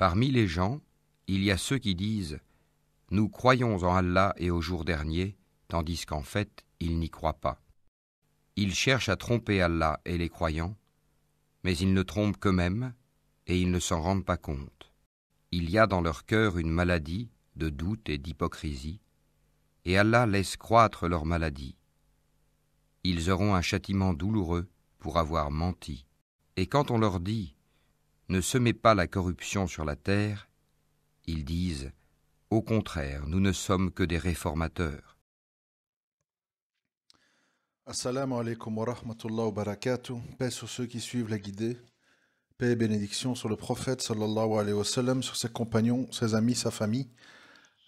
Parmi les gens, il y a ceux qui disent Nous croyons en Allah et au jour dernier, tandis qu'en fait, ils n'y croient pas. Ils cherchent à tromper Allah et les croyants, mais ils ne trompent qu'eux-mêmes et ils ne s'en rendent pas compte. Il y a dans leur cœur une maladie de doute et d'hypocrisie, et Allah laisse croître leur maladie. Ils auront un châtiment douloureux pour avoir menti. Et quand on leur dit ne semez pas la corruption sur la terre, ils disent Au contraire, nous ne sommes que des réformateurs. Assalamu alaikum wa rahmatullah wa barakatuh. Paix sur ceux qui suivent la guidée. Paix et bénédiction sur le prophète sallallahu alayhi wa sallam, sur ses compagnons, ses amis, sa famille,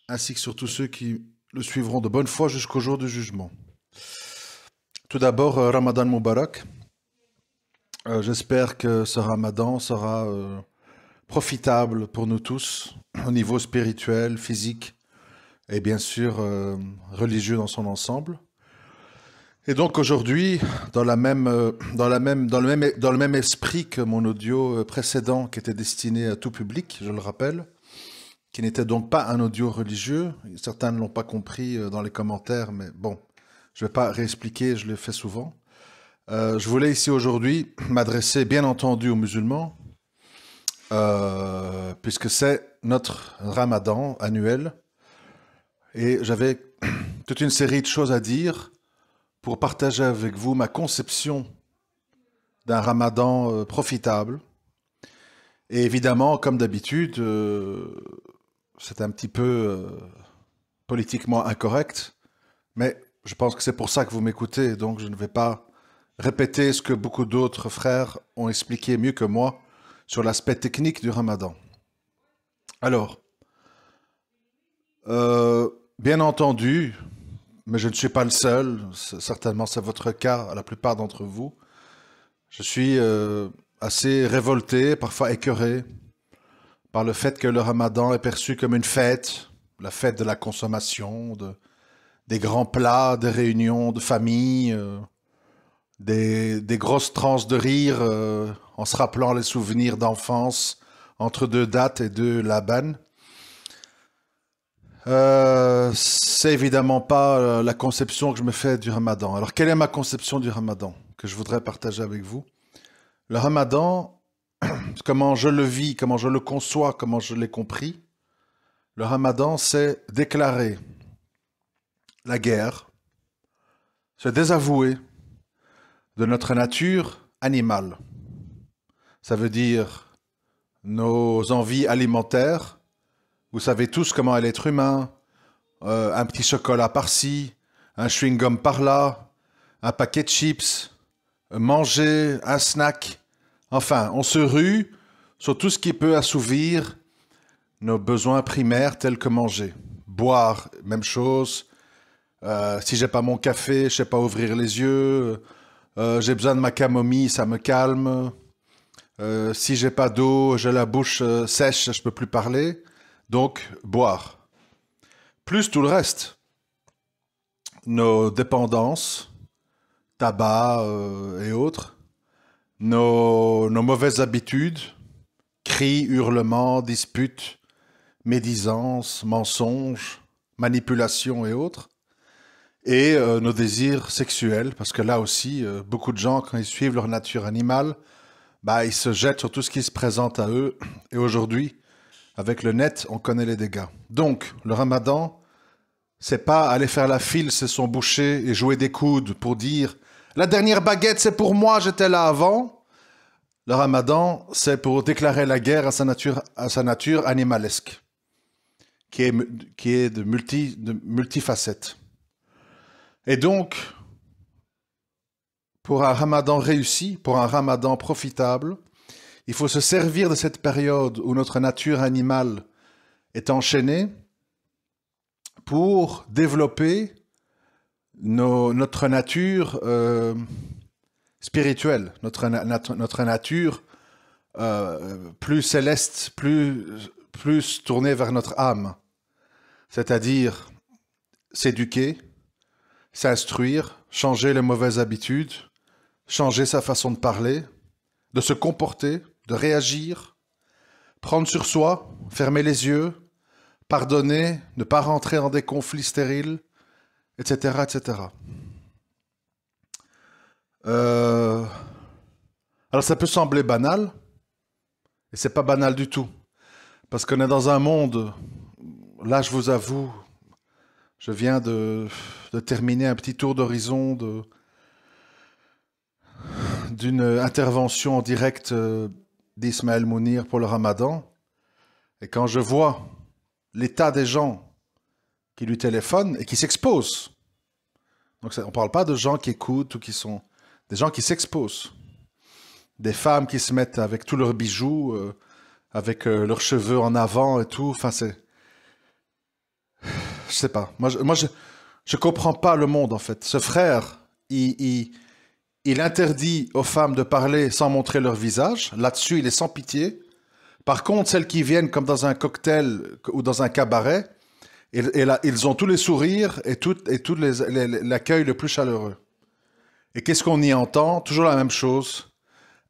ainsi que sur tous ceux qui le suivront de bonne foi jusqu'au jour du jugement. Tout d'abord, euh, Ramadan Mubarak, euh, j'espère que ce ramadan sera euh, profitable pour nous tous, au niveau spirituel, physique et bien sûr euh, religieux dans son ensemble. Et donc aujourd'hui, dans, la même, dans, même, dans, le même, dans le même esprit que mon audio précédent qui était destiné à tout public, je le rappelle, qui n'était donc pas un audio religieux, certains ne l'ont pas compris dans les commentaires, mais bon, je ne vais pas réexpliquer, je le fais souvent. Euh, je voulais ici aujourd'hui m'adresser bien entendu aux musulmans, euh, puisque c'est notre ramadan annuel. Et j'avais toute une série de choses à dire pour partager avec vous ma conception d'un ramadan euh, profitable. Et évidemment, comme d'habitude, c'est un petit peu politiquement incorrect, mais je pense que c'est pour ça que vous m'écoutez, donc je ne vais pas répéter ce que beaucoup d'autres frères ont expliqué mieux que moi sur l'aspect technique du ramadan. Alors, euh, bien entendu, mais je ne suis pas le seul, certainement c'est votre cas à la plupart d'entre vous, je suis euh, assez révolté, parfois écœuré, par le fait que le ramadan est perçu comme une fête, la fête de la consommation, de, des grands plats, des réunions de famille. Euh, des, grosses transes de rire euh, en se rappelant les souvenirs d'enfance entre deux dates et deux labanes. Euh, c'est évidemment pas euh, la conception que je me fais du ramadan. Alors, quelle est ma conception du ramadan que je voudrais partager avec vous Le ramadan, comment je le vis, comment je le conçois, comment je l'ai compris, le ramadan, c'est déclarer la guerre, se désavouer, de notre nature animale. Ça veut dire nos envies alimentaires. Vous savez tous comment est l'être humain. Euh, un petit chocolat par-ci, un chewing-gum par-là, un paquet de chips, manger, un snack. Enfin, on se rue sur tout ce qui peut assouvir nos besoins primaires tels que manger. Boire, même chose. Euh, si j'ai pas mon café, je sais pas ouvrir les yeux. Euh, j'ai besoin de ma camomille, ça me calme. Euh, si j'ai pas d'eau, j'ai la bouche euh, sèche, je peux plus parler. Donc, boire. Plus tout le reste. Nos dépendances, tabac et autres. Nos, nos, mauvaises habitudes, cris, hurlements, disputes, médisances, mensonges, manipulations et autres et euh, nos désirs sexuels, parce que là aussi, euh, beaucoup de gens, quand ils suivent leur nature animale, bah, ils se jettent sur tout ce qui se présente à eux. Et aujourd'hui, avec le net, on connaît les dégâts. Donc, le ramadan, c'est pas aller faire la file, c'est son boucher et jouer des coudes pour dire la dernière baguette, c'est pour moi, j'étais là avant. Le ramadan, c'est pour déclarer la guerre à sa nature, à sa nature animalesque, qui est, qui est de, multi, de multifacettes. Et donc, pour un ramadan réussi, pour un ramadan profitable, il faut se servir de cette période où notre nature animale est enchaînée pour développer notre nature euh, spirituelle, notre, nature euh, plus céleste, plus, plus tournée vers notre âme, c'est-à-dire s'éduquer, s'instruire, changer les mauvaises habitudes, changer sa façon de parler, de se comporter, de réagir, prendre sur soi, fermer les yeux, pardonner, ne pas rentrer dans des conflits stériles, etc. etc. Euh, alors ça peut sembler banal, et c'est pas banal du tout, parce qu'on est dans un monde, là je vous avoue, je viens de, terminer un petit tour d'horizon d'une intervention en direct euh, d'Ismaël Mounir pour le ramadan. Et quand je vois l'état des gens qui lui téléphonent et qui s'exposent, donc on ne parle pas de gens qui écoutent ou qui sont... Des gens qui s'exposent. Des femmes qui se mettent avec tous leurs bijoux, euh, avec euh, leurs cheveux en avant et tout. Enfin, c'est je sais pas. Moi, je, moi, comprends pas le monde en fait. Ce frère, il, il, interdit aux femmes de parler sans montrer leur visage. Là-dessus, il est sans pitié. Par contre, celles qui viennent comme dans un cocktail ou dans un cabaret, et, ils ont tous les sourires et tout, et l'accueil le plus chaleureux. Et qu'est-ce qu'on y entend Toujours la même chose.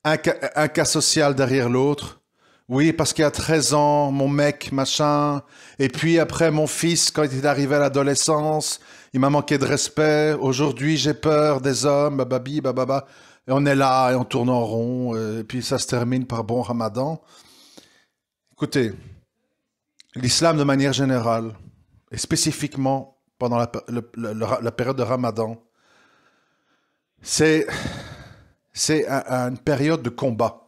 un cas social derrière l'autre oui, parce qu'il y a 13 ans, mon mec, machin. Et puis après, mon fils, quand il est arrivé à l'adolescence, il m'a manqué de respect. Aujourd'hui, j'ai peur des hommes, bababi, bababa. Et on est là, et on tourne en rond. Euh, et puis ça se termine par bon ramadan. Écoutez, l'islam de manière générale, et spécifiquement pendant la, la période de ramadan, c'est, c'est une période de combat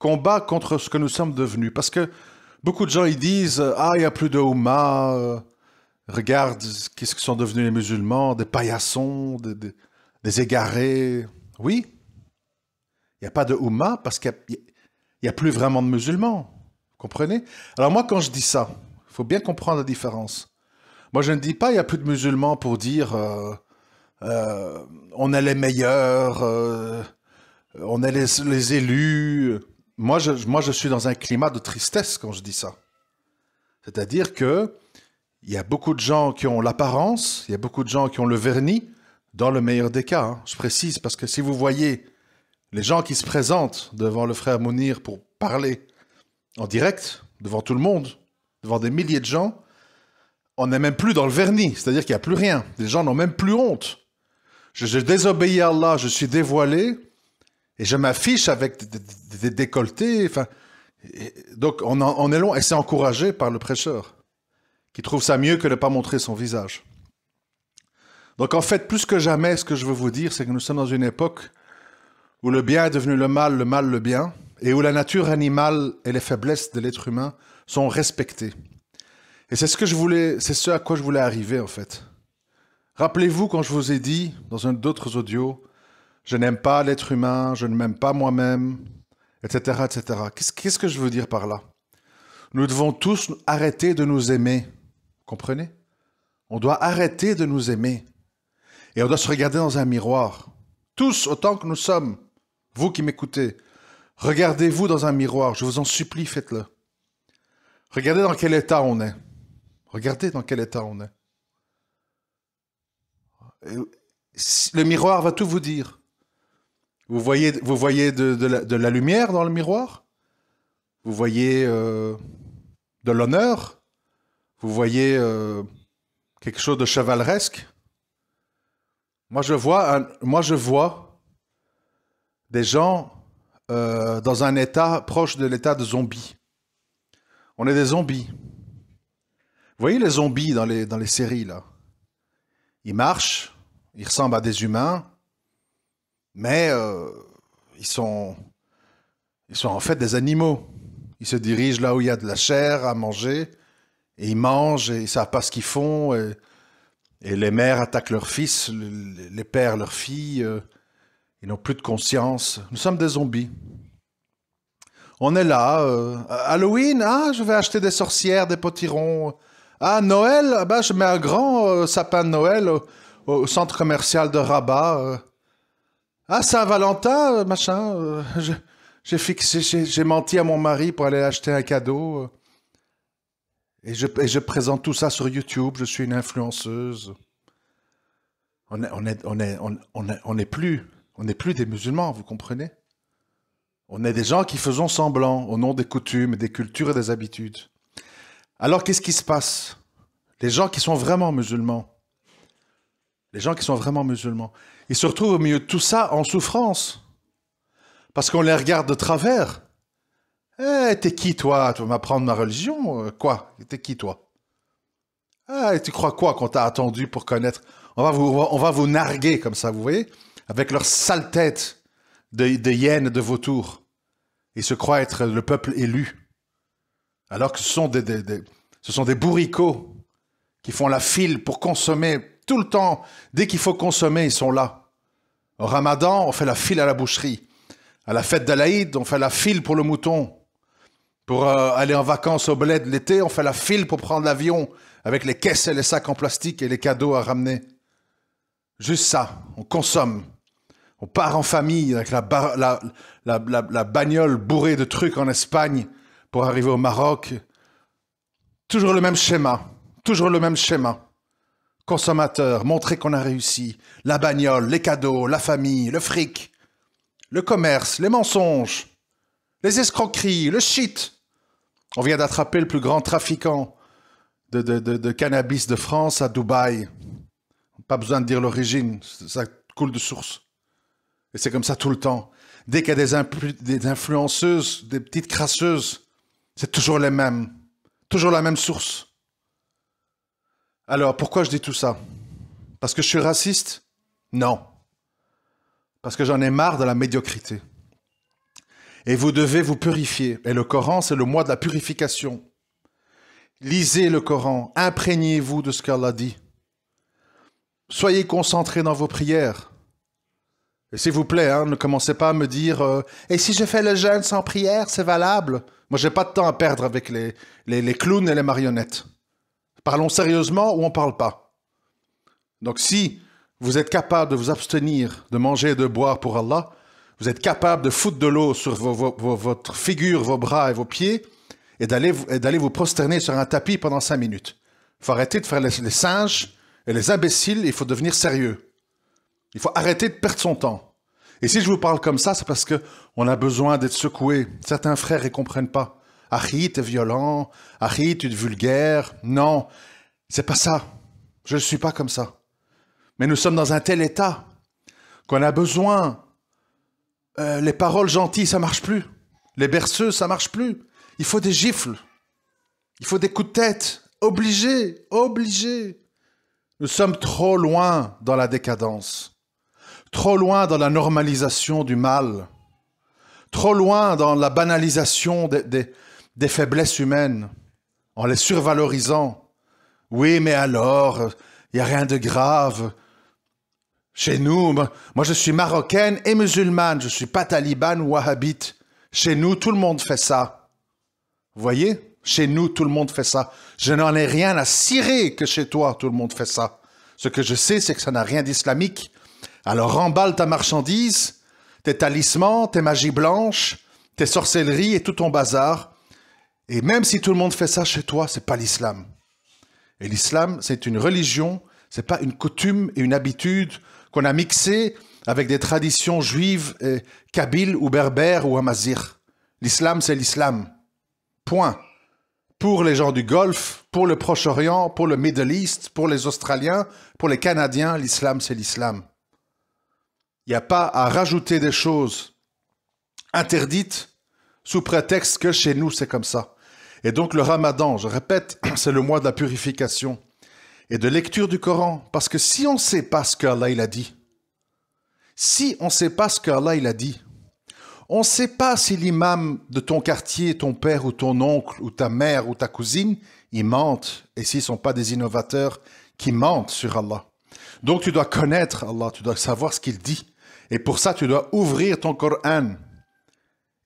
combat contre ce que nous sommes devenus. Parce que beaucoup de gens, ils disent « Ah, il n'y a plus de Houma. Euh, regarde qu'est-ce que sont devenus les musulmans, des paillassons, des, égarés. » Oui, il n'y a pas de Houma parce qu'il n'y a, a plus vraiment de musulmans. Vous comprenez Alors moi, quand je dis ça, il faut bien comprendre la différence. Moi, je ne dis pas il n'y a plus de musulmans pour dire euh, euh, on est les meilleurs, on est les élus moi je, suis dans un climat de tristesse quand je dis ça. C'est-à-dire que il y a beaucoup de gens qui ont l'apparence, il y a beaucoup de gens qui ont le vernis, dans le meilleur des cas. Hein. Je précise parce que si vous voyez les gens qui se présentent devant le frère Mounir pour parler en direct, devant tout le monde, devant des milliers de gens, on n'est même plus dans le vernis, c'est-à-dire qu'il n'y a plus rien. Les gens n'ont même plus honte. Je, désobéi désobéis à Allah, je suis dévoilé, et je m'affiche avec des décolletés. Enfin, donc on, est long et c'est encouragé par le prêcheur qui trouve ça mieux que de ne pas montrer son visage. Donc en fait, plus que jamais, ce que je veux vous dire, c'est que nous sommes dans une époque où le bien est devenu le mal, le mal le bien, et où la nature animale et les faiblesses de l'être humain sont respectées. Et c'est ce que je voulais, c'est ce à quoi je voulais arriver en fait. Rappelez-vous quand je vous ai dit dans un d'autres audios je n'aime pas l'être humain, je ne m'aime pas moi-même, etc. etc. Qu'est-ce que je veux dire par là Nous devons tous arrêter de nous aimer. Comprenez On doit arrêter de nous aimer. Et on doit se regarder dans un miroir. Tous autant que nous sommes. Vous qui m'écoutez, regardez-vous dans un miroir. Je vous en supplie, faites-le. Regardez dans quel état on est. Regardez dans quel état on est. Le miroir va tout vous dire. Vous voyez, vous voyez de, la, lumière dans le miroir Vous voyez euh, de l'honneur Vous voyez euh, quelque chose de chevaleresque Moi, je vois, moi, je vois des gens euh, dans un état proche de l'état de zombie. On est des zombies. Vous voyez les zombies dans les, dans les séries, là Ils marchent, ils ressemblent à des humains, mais euh, ils, sont, en fait des animaux. Ils se dirigent là où il y a de la chair à manger, et ils mangent, et ils savent pas ce qu'ils font, et, les mères attaquent leurs fils, les pères leurs filles, euh, ils n'ont plus de conscience. Nous sommes des zombies. On est là. Euh, Halloween, ah, je vais acheter des sorcières, des potirons. Ah, Noël, bah, je mets un grand sapin de Noël au centre commercial de Rabat. Ah, Saint-Valentin, euh, machin. Euh, j'ai menti à mon mari pour aller acheter un cadeau. Euh. Et je, présente tout ça sur YouTube. Je suis une influenceuse. On est, on est, on, plus, on n'est plus des musulmans, vous comprenez On est des gens qui faisons semblant au nom des coutumes, des cultures et des habitudes. Alors qu'est-ce qui se passe Les gens qui sont vraiment musulmans, les gens qui sont vraiment musulmans, ils se retrouvent au milieu de tout ça en souffrance. Parce qu'on les regarde de travers. Eh, t'es qui toi Tu vas m'apprendre ma religion euh, Quoi T'es qui toi Ah, tu crois quoi qu'on t'a attendu pour connaître on va, vous, on va vous narguer comme ça, vous voyez Avec leur sale tête de, de hyènes, de vautours. Ils se croient être le peuple élu. Alors que ce sont des ce sont des bourricots qui font la file pour consommer tout le temps. Dès qu'il faut consommer, ils sont là. Au ramadan, on fait la file à la boucherie. À la fête d'Alaïd, on fait la file pour le mouton. Pour euh, aller en vacances au bled l'été, on fait la file pour prendre l'avion avec les caisses et les sacs en plastique et les cadeaux à ramener. Juste ça, on consomme. On part en famille avec la, la, la bagnole bourrée de trucs en Espagne pour arriver au Maroc. Toujours le même schéma, toujours le même schéma consommateurs, montrer qu'on a réussi. La bagnole, les cadeaux, la famille, le fric. Le commerce, les mensonges. Les escroqueries, le shit. On vient d'attraper le plus grand trafiquant de, cannabis de France à Dubaï. Pas besoin de dire l'origine, ça coule de source. Et c'est comme ça tout le temps. Dès qu'il y a des, des influenceuses, des petites crasseuses, c'est toujours les mêmes. Toujours la même source. Alors, pourquoi je dis tout ça Parce que je suis raciste Non. Parce que j'en ai marre de la médiocrité. Et vous devez vous purifier. Et le Coran, c'est le mois de la purification. Lisez le Coran, imprégnez-vous de ce qu'Allah dit. Soyez concentrés dans vos prières. Et s'il vous plaît, hein, ne commencez pas à me dire euh, Et si je fais le jeûne sans prière, c'est valable ?⁇ Moi, j'ai pas de temps à perdre avec les, les clowns et les marionnettes. Parlons sérieusement ou on ne parle pas. Donc si vous êtes capable de vous abstenir de manger et de boire pour Allah, vous êtes capable de foutre de l'eau sur votre figure, vos bras et vos pieds, et d'aller vous prosterner sur un tapis pendant cinq minutes. Il faut arrêter de faire les, singes et les imbéciles, il faut devenir sérieux. Il faut arrêter de perdre son temps. Et si je vous parle comme ça, c'est parce que on a besoin d'être secoué. Certains frères ne comprennent pas. Ah, t'es violent. Ah, tu vulgaire. Non, c'est pas ça. Je ne suis pas comme ça. Mais nous sommes dans un tel état qu'on a besoin. Euh, les paroles gentilles, ça marche plus. Les berceux, ça marche plus. Il faut des gifles. Il faut des coups de tête. Obligé, obligé. Nous sommes trop loin dans la décadence. Trop loin dans la normalisation du mal trop loin dans la banalisation des, des faiblesses humaines en les survalorisant. Oui, mais alors, il n'y a rien de grave. Chez nous, moi je suis marocaine et musulmane, je ne suis pas taliban ou wahhabite. Chez nous, tout le monde fait ça. Vous voyez Chez nous, tout le monde fait ça. Je n'en ai rien à cirer que chez toi, tout le monde fait ça. Ce que je sais, c'est que ça n'a rien d'islamique. Alors remballe ta marchandise, tes talismans, tes magies blanches, tes sorcelleries et tout ton bazar. Et même si tout le monde fait ça chez toi, c'est pas l'islam. Et l'islam, c'est une religion, c'est pas une coutume et une habitude qu'on a mixée avec des traditions juives, kabyles ou berbères ou amazirs. L'islam, c'est l'islam. Point. Pour les gens du Golfe, pour le Proche-Orient, pour le Middle East, pour les Australiens, pour les Canadiens, l'islam, c'est l'islam. Il n'y a pas à rajouter des choses interdites sous prétexte que chez nous, c'est comme ça. Et donc le ramadan, je répète, c'est le mois de la purification et de lecture du Coran. Parce que si on ne sait pas ce qu'Allah il a dit, si on ne sait pas ce qu'Allah il a dit, on ne sait pas si l'imam de ton quartier, ton père ou ton oncle ou ta mère ou ta cousine, ils mentent et s'ils ne sont pas des innovateurs qui mentent sur Allah. Donc tu dois connaître Allah, tu dois savoir ce qu'il dit. Et pour ça, tu dois ouvrir ton Coran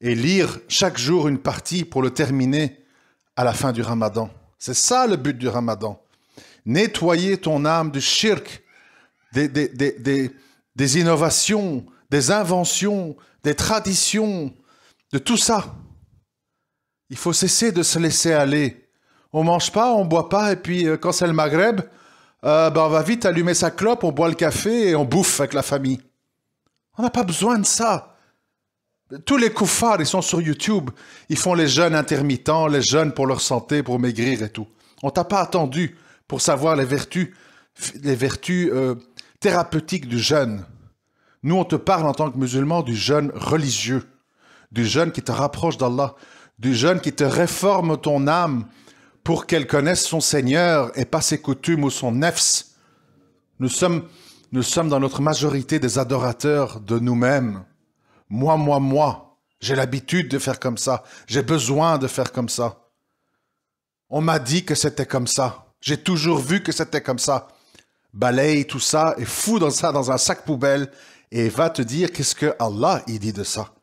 et lire chaque jour une partie pour le terminer à la fin du ramadan. C'est ça le but du ramadan. Nettoyer ton âme du shirk, des, des, innovations, des inventions, des traditions, de tout ça. Il faut cesser de se laisser aller. On mange pas, on boit pas, et puis euh, quand c'est le Maghreb, euh, ben, on va vite allumer sa clope, on boit le café et on bouffe avec la famille. On n'a pas besoin de ça. Tous les koufars, ils sont sur YouTube. Ils font les jeunes intermittents, les jeunes pour leur santé, pour maigrir et tout. On t'a pas attendu pour savoir les vertus, les vertus euh, thérapeutiques du jeûne. Nous, on te parle en tant que musulman du jeûne religieux, du jeûne qui te rapproche d'Allah, du jeûne qui te réforme ton âme pour qu'elle connaisse son Seigneur et pas ses coutumes ou son nefs. nous sommes dans notre majorité des adorateurs de nous-mêmes moi, moi, moi. J'ai l'habitude de faire comme ça. J'ai besoin de faire comme ça. On m'a dit que c'était comme ça. J'ai toujours vu que c'était comme ça. Balaye tout ça et fous dans ça dans un sac poubelle et va te dire qu'est-ce que Allah il dit de ça.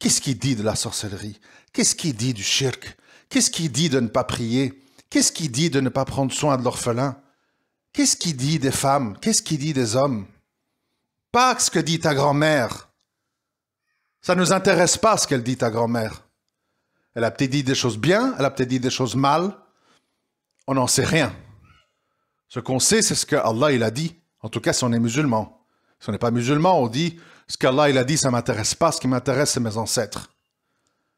Qu'est-ce qu'il dit de la sorcellerie Qu'est-ce qu'il dit du shirk Qu'est-ce qu'il dit de ne pas prier Qu'est-ce qu'il dit de ne pas prendre soin de l'orphelin Qu'est-ce qu'il dit des femmes Qu'est-ce qu'il dit des hommes Pas ce que dit ta grand-mère. Ça ne nous intéresse pas ce qu'elle dit, ta grand-mère. Elle a peut-être dit des choses bien, elle a peut-être dit des choses mal. On n'en sait rien. Ce qu'on sait, c'est ce que Allah il a dit. En tout cas, si on est musulman. Si on n'est pas musulman, on dit ce qu'Allah il a dit, ça m'intéresse pas. Ce qui m'intéresse, c'est mes ancêtres.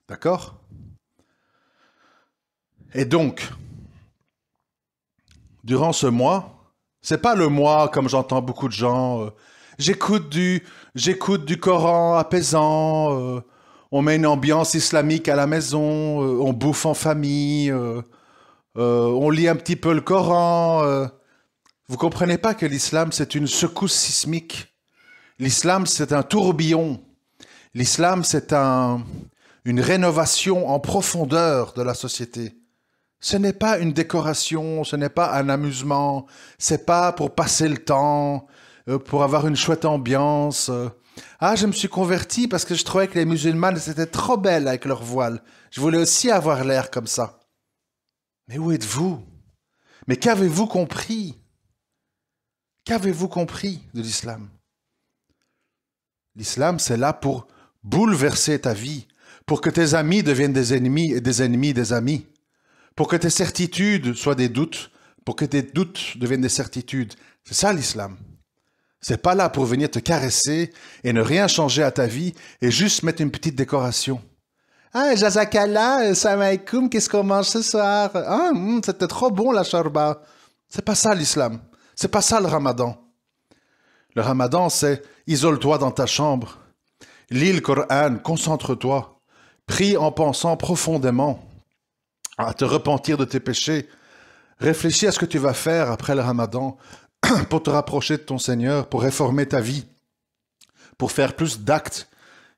D'accord Et donc, durant ce mois, c'est pas le mois comme j'entends beaucoup de gens. Euh, j'écoute du, j'écoute du Coran apaisant, euh, on met une ambiance islamique à la maison, euh, on bouffe en famille, euh, on lit un petit peu le Coran. Vous comprenez pas que l'islam c'est une secousse sismique. L'islam c'est un tourbillon. L'islam c'est un, une rénovation en profondeur de la société. Ce n'est pas une décoration, ce n'est pas un amusement, c'est pas pour passer le temps, euh, pour avoir une chouette ambiance. Euh. Ah, je me suis converti parce que je trouvais que les musulmanes, c'était trop belles avec leur voile. Je voulais aussi avoir l'air comme ça. Mais où êtes-vous Mais qu'avez-vous compris Qu'avez-vous compris de l'islam L'islam, c'est là pour bouleverser ta vie, pour que tes amis deviennent des ennemis et des ennemis des amis, pour que tes certitudes soient des doutes, pour que tes doutes deviennent des certitudes. C'est ça l'islam. C'est pas là pour venir te caresser et ne rien changer à ta vie et juste mettre une petite décoration. Ah, Jazakala, Samaikum, qu'est-ce qu'on mange ce soir? Ah, hmm, c'était trop bon la charba C'est pas ça l'islam. C'est pas ça le ramadan. Le ramadan, c'est isole-toi dans ta chambre. Lis le Coran, concentre-toi. Prie en pensant profondément à te repentir de tes péchés. Réfléchis à ce que tu vas faire après le ramadan. pour te rapprocher de ton Seigneur, pour réformer ta vie, pour faire plus d'actes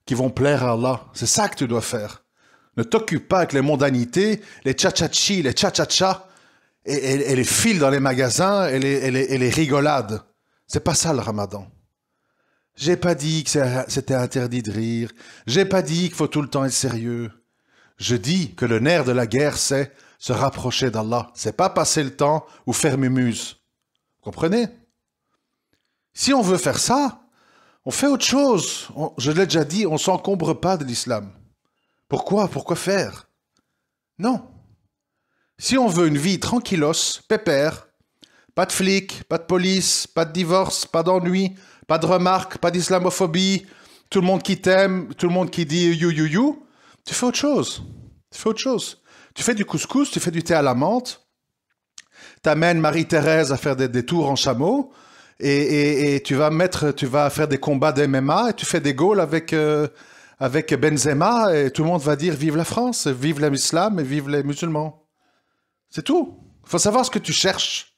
qui vont plaire à Allah. C'est ça que tu dois faire. Ne t'occupe pas avec les mondanités, les tchatchatchis, les tchatchatchas, et, les fils dans les magasins et les, rigolades. C'est pas ça le ramadan. J'ai pas dit que c'était interdit de rire. J'ai pas dit qu'il faut tout le temps être sérieux. Je dis que le nerf de la guerre, c'est se rapprocher d'Allah. C'est pas passer le temps ou faire muses. Comprenez Si on veut faire ça, on fait autre chose. je l'ai déjà dit, on s'encombre pas de l'islam. Pourquoi Pourquoi faire Non. Si on veut une vie tranquillos, pépère, pas de flics, pas de police, pas de divorce, pas d'ennui, pas de remarques, pas d'islamophobie, tout le monde qui t'aime, tout le monde qui dit you, you, you, tu fais autre chose. Tu fais autre chose. Tu fais du couscous, tu fais du thé à la menthe, t'amènes Marie-Thérèse à faire des, tours en chameau et, tu vas mettre, tu vas faire des combats de MMA et tu fais des goals avec, euh, avec Benzema et tout le monde va dire vive la France, vive l'islam et vive les musulmans. C'est tout. Il faut savoir ce que tu cherches.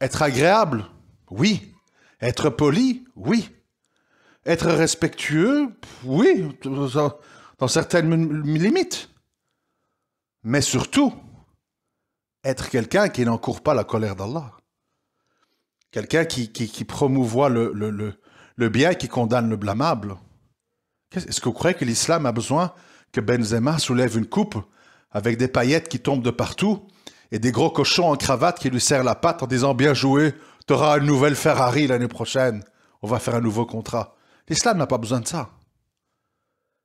Être agréable, oui. Être poli, oui. Être respectueux, oui, dans certaines limites. Mais surtout, être quelqu'un qui n'encourt pas la colère d'Allah. Quelqu'un qui, qui, promouvoit le, le bien et qui condamne le blâmable. Est-ce que vous croyez que l'islam a besoin que Benzema soulève une coupe avec des paillettes qui tombent de partout et des gros cochons en cravate qui lui serrent la patte en disant bien joué, tu auras une nouvelle Ferrari l'année prochaine, on va faire un nouveau contrat. L'islam n'a pas besoin de ça.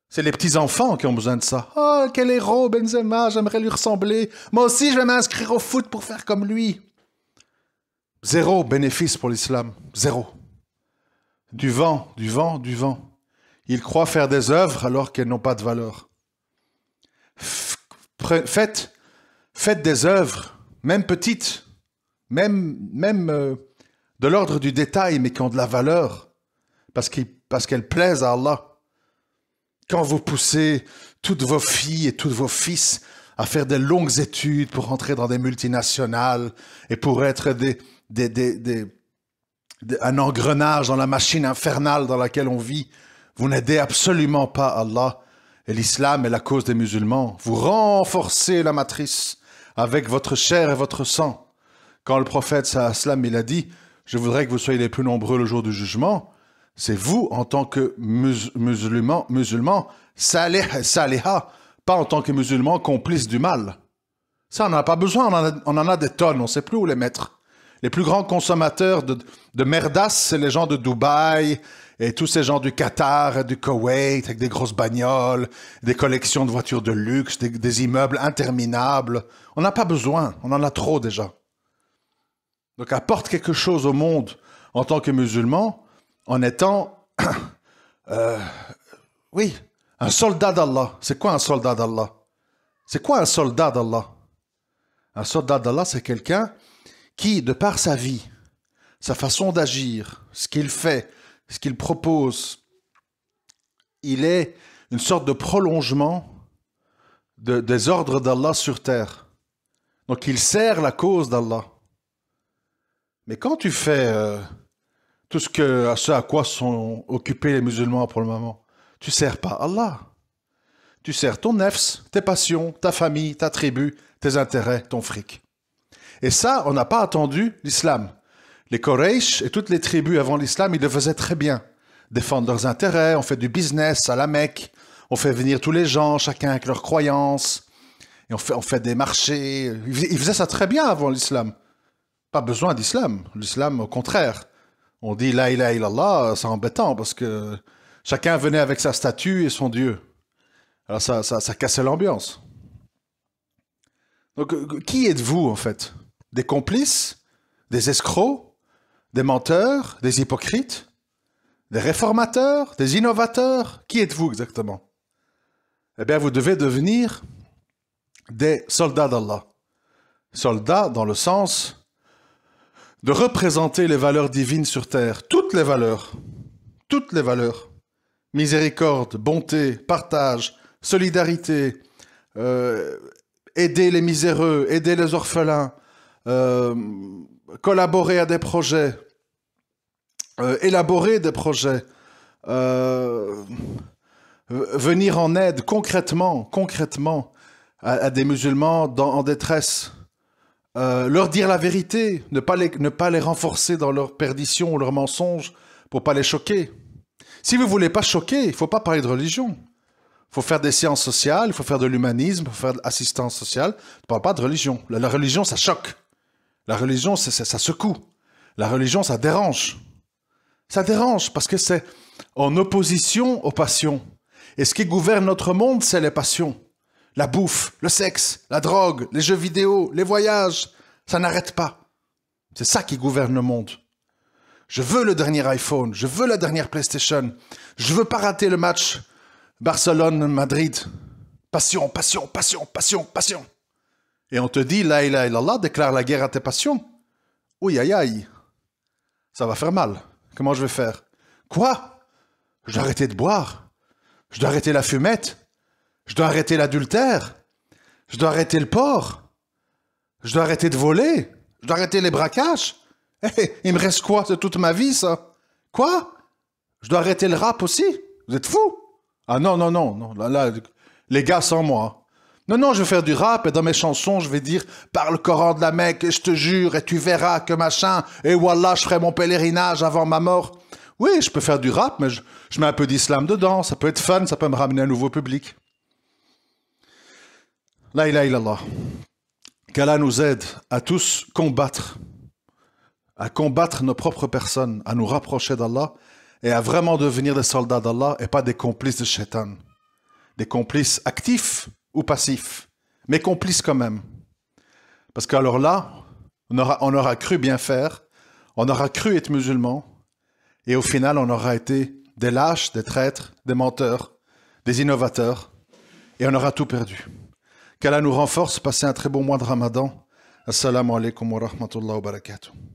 C'est les petits-enfants qui ont besoin de ça. Oh, quel héros, Benzema, j'aimerais lui ressembler. Moi aussi, je vais m'inscrire au foot pour faire comme lui. Zéro bénéfice pour l'islam. Zéro. Du vent, du vent, du vent. Ils croient faire des œuvres alors qu'elles n'ont pas de valeur. Faites, faites des œuvres, même petites, même, même euh, de l'ordre du détail, mais qui ont de la valeur, parce qu'elles plaisent à Allah quand vous poussez toutes vos filles et tous vos fils à faire de longues études pour entrer dans des multinationales et pour être des, un engrenage dans la machine infernale dans laquelle on vit. Vous n'aidez absolument pas Allah et l'islam est la cause des musulmans. Vous renforcez la matrice avec votre chair et votre sang. Quand le prophète, sallam, il a dit, je voudrais que vous soyez les plus nombreux le jour du jugement, c'est vous en tant que musulmans, musulman, musulman, pas en tant que musulman complice du mal. Ça, on n'en a pas besoin, on en a, des tonnes, on ne sait plus où les mettre. Les plus grands consommateurs de, merdas, c'est les gens de Dubaï et tous ces gens du Qatar, du Koweït, avec des grosses bagnoles, des collections de voitures de luxe, des, des immeubles interminables. On n'a pas besoin, on en a trop déjà. Donc apporte quelque chose au monde en tant que musulman, en étant, euh, oui, un soldat d'Allah. C'est quoi un soldat d'Allah C'est quoi un soldat d'Allah Un soldat d'Allah, c'est quelqu'un qui, de par sa vie, sa façon d'agir, ce qu'il fait, ce qu'il propose, il est une sorte de prolongement des ordres d'Allah sur terre. Donc il sert la cause d'Allah. Mais quand tu fais... Euh, tout ce, à quoi sont occupés les musulmans pour le moment. Tu sers pas Allah. Tu sers ton nefs, tes passions, ta famille, ta tribu, tes intérêts, ton fric. Et ça, on n'a pas attendu l'islam. Les Quraysh et toutes les tribus avant l'islam, ils le faisaient très bien. Défendre leurs intérêts, on fait du business à la Mecque, on fait venir tous les gens, chacun avec leurs croyances, et on fait des marchés. Ils faisaient ça très bien avant l'islam. Pas besoin d'islam. L'islam, au contraire, on dit la euh, c'est embêtant parce que chacun venait avec sa statue et son Dieu. Alors ça, ça, ça cassait l'ambiance. Donc euh, qui êtes-vous en fait Des complices Des escrocs Des menteurs Des hypocrites Des réformateurs Des innovateurs Qui êtes-vous exactement Eh bien vous devez devenir des soldats d'Allah. Soldats dans le sens de représenter les valeurs divines sur terre, toutes les valeurs, toutes les valeurs, miséricorde, bonté, partage, solidarité, euh, aider les miséreux, aider les orphelins, euh, collaborer à des projets, euh, élaborer des projets, venir en aide concrètement, concrètement à, des musulmans en détresse. Euh, leur dire la vérité, ne pas, les, renforcer dans leur perdition ou leur mensonge pour pas les choquer. Si vous voulez pas choquer, il faut pas parler de religion. Il faut faire des sciences sociales, il faut faire de l'humanisme, il faut faire de l'assistance sociale. Ne parle pas de religion. La, religion, ça choque. La religion, ça secoue. La religion, ça dérange. Ça dérange parce que c'est en opposition aux passions. Et ce qui gouverne notre monde, c'est les passions la bouffe, le sexe, la drogue, les jeux vidéo, les voyages. Ça n'arrête pas. C'est ça qui gouverne le monde. Je veux le dernier iPhone, je veux la dernière PlayStation, je veux pas rater le match Barcelone-Madrid. Passion, passion, passion, passion, passion. Et on te dit, là ilaha là, déclare la guerre à tes passions. Oui, aïe, aïe. Ça va faire mal. Comment je vais faire Quoi Je dois arrêter de boire Je dois arrêter la fumette je dois arrêter l'adultère. Je dois arrêter le porc. Je dois arrêter de voler. Je dois arrêter les braquages. il me reste quoi de toute ma vie, ça Quoi Je dois arrêter le rap aussi Vous êtes fous Ah non, non, non, non. Là, là, les gars sans moi. Non, non, je vais faire du rap et dans mes chansons, je vais dire par le Coran de la Mecque je te jure et tu verras que machin et voilà, je ferai mon pèlerinage avant ma mort. Oui, je peux faire du rap, mais je mets un peu d'islam dedans. Ça peut être fun, ça peut me ramener un nouveau public. La Qu'Allah nous aide à tous combattre, à combattre nos propres personnes, à nous rapprocher d'Allah et à vraiment devenir des soldats d'Allah et pas des complices de shaitan. Des complices actifs ou passifs, mais complices quand même. Parce qu'alors là, on aura, on aura cru bien faire, on aura cru être musulman, et au final, on aura été des lâches, des traîtres, des menteurs, des innovateurs, et on aura tout perdu. Qu'Allah nous renforce. Passer un très bon mois de Ramadan. Assalamu alaikum wa rahmatullahi wa barakatuh.